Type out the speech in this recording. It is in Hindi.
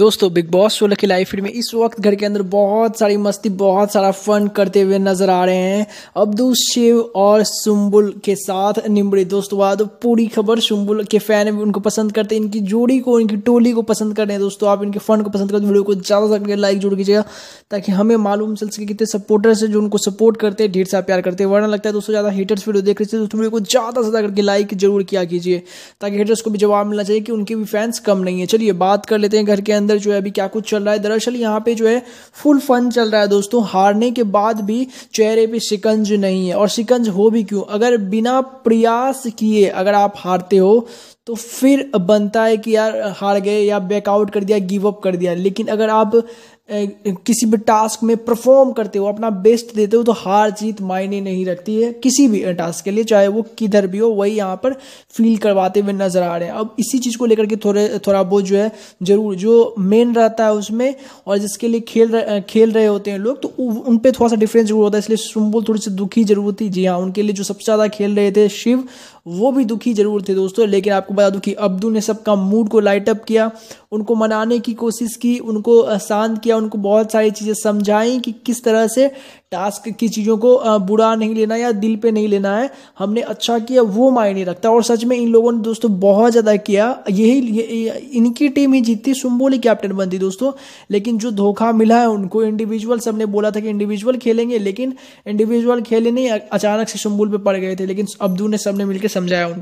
दोस्तों बिग बॉस सोलह की लाइव फीड में इस वक्त घर के अंदर बहुत सारी मस्ती बहुत सारा फन करते हुए नजर आ रहे हैं अब्दुल शिव और सुम्बुल के साथ निमड़े दोस्तों बाद पूरी खबर सुम्बुल के फैन भी उनको पसंद करते हैं इनकी जोड़ी को इनकी टोली को पसंद कर रहे हैं दोस्तों आप इनके फन को पसंद करते वीडियो को ज़्यादा से ज़्यादा लाइक जोड़ कीजिएगा ताकि हमें मालूम चल सके कितने सपोर्टर्स हैं जो उनको सपोर्ट करते हैं ढेर सा प्यार करते हैं वर्णा लगता है दोस्तों ज़्यादा हेटर्स वीडियो देख रहे थे दोस्तों वीडियो को ज़्यादा से ज़्यादा करके लाइक जरूर किया कीजिए ताकि हेटर्स को भी जवाब मिलना चाहिए कि उनके भी फैंस कम नहीं है चलिए बात कर लेते हैं घर के अंदर जो है अभी क्या कुछ चल रहा है दरअसल यहाँ पे जो है फुल फन चल रहा है दोस्तों हारने के बाद भी चेहरे पे शिकंज नहीं है और शिकंज हो भी क्यों अगर बिना प्रयास किए अगर आप हारते हो तो फिर बनता है कि यार हार गए या बैकआउट कर दिया गिव अप कर दिया लेकिन अगर आप किसी भी टास्क में परफॉर्म करते हो अपना बेस्ट देते हो तो हार जीत मायने नहीं रखती है किसी भी टास्क के लिए चाहे वो किधर भी हो वही यहाँ पर फील करवाते हुए नजर आ रहे हैं अब इसी चीज़ को लेकर के थोड़े थोड़ा बहुत जो है जरूर जो मेन रहता है उसमें और जिसके लिए खेल रह, खेल रहे होते हैं लोग तो उन पर थोड़ा सा डिफरेंस जरूर होता है इसलिए सुम्बुल थोड़ी सी दुखी जरूर थी जी हाँ उनके लिए जो सबसे ज़्यादा खेल रहे थे शिव वो भी दुखी जरूर थे दोस्तों लेकिन आपको आपको बता दूं कि अब्दुल ने सबका मूड को लाइट अप किया उनको मनाने की कोशिश की उनको शांत किया उनको बहुत सारी चीज़ें समझाई कि किस तरह से टास्क की चीज़ों को बुरा नहीं लेना या दिल पे नहीं लेना है हमने अच्छा किया वो मायने रखता और सच में इन लोगों ने दोस्तों बहुत ज़्यादा किया यही ये, इनकी टीम ही जीती सुम्बोली कैप्टन बनती दोस्तों लेकिन जो धोखा मिला है उनको इंडिविजुअल सबने बोला था कि इंडिविजुअल खेलेंगे लेकिन इंडिविजुअल खेले नहीं अचानक से सुम्बुल पर पड़ गए थे लेकिन अब्दू ने सबने मिलकर समझाया उनका